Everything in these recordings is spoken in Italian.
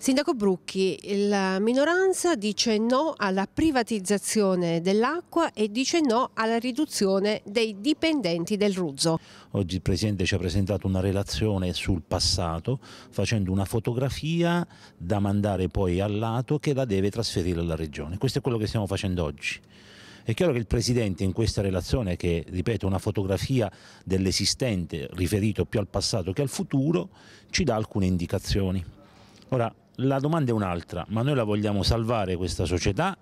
Sindaco Brucchi, la minoranza dice no alla privatizzazione dell'acqua e dice no alla riduzione dei dipendenti del Ruzzo. Oggi il Presidente ci ha presentato una relazione sul passato facendo una fotografia da mandare poi al lato che la deve trasferire alla Regione. Questo è quello che stiamo facendo oggi. È chiaro che il Presidente in questa relazione, che ripeto è una fotografia dell'esistente riferito più al passato che al futuro, ci dà alcune indicazioni. Ora, la domanda è un'altra, ma noi la vogliamo salvare questa società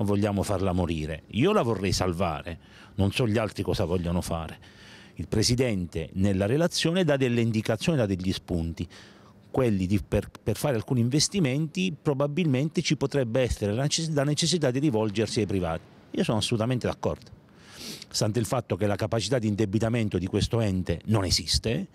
o vogliamo farla morire? Io la vorrei salvare, non so gli altri cosa vogliono fare. Il Presidente nella relazione dà delle indicazioni, dà degli spunti. Quelli di, per, per, fare alcuni investimenti probabilmente ci potrebbe essere la necessità, la necessità di rivolgersi ai privati. Io sono assolutamente d'accordo, stante il fatto che la capacità di indebitamento di questo ente non esiste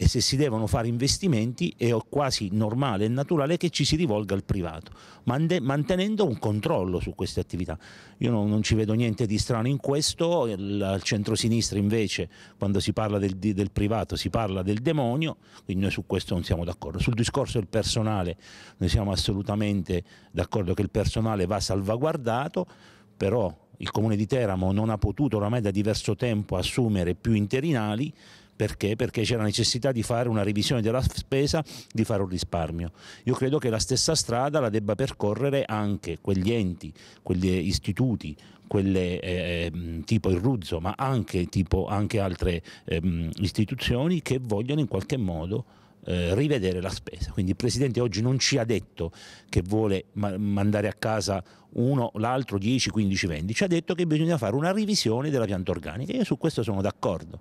e se si devono fare investimenti è quasi normale e naturale che ci si rivolga al privato, mantenendo un controllo su queste attività. Io non, non ci vedo niente di strano in questo, al centro-sinistra invece quando si parla del, del privato si parla del demonio, quindi noi su questo non siamo d'accordo. Sul discorso del personale noi siamo assolutamente d'accordo che il personale va salvaguardato, però il comune di Teramo non ha potuto oramai da diverso tempo assumere più interinali perché? Perché c'è la necessità di fare una revisione della spesa, di fare un risparmio. Io credo che la stessa strada la debba percorrere anche quegli enti, quegli istituti, quelle eh, ehm, tipo il Ruzzo, ma anche, tipo, anche altre eh, istituzioni che vogliono in qualche modo eh, rivedere la spesa. Quindi il Presidente oggi non ci ha detto che vuole mandare a casa uno, l'altro 10, 15, 20, ci ha detto che bisogna fare una revisione della pianta organica. Io su questo sono d'accordo,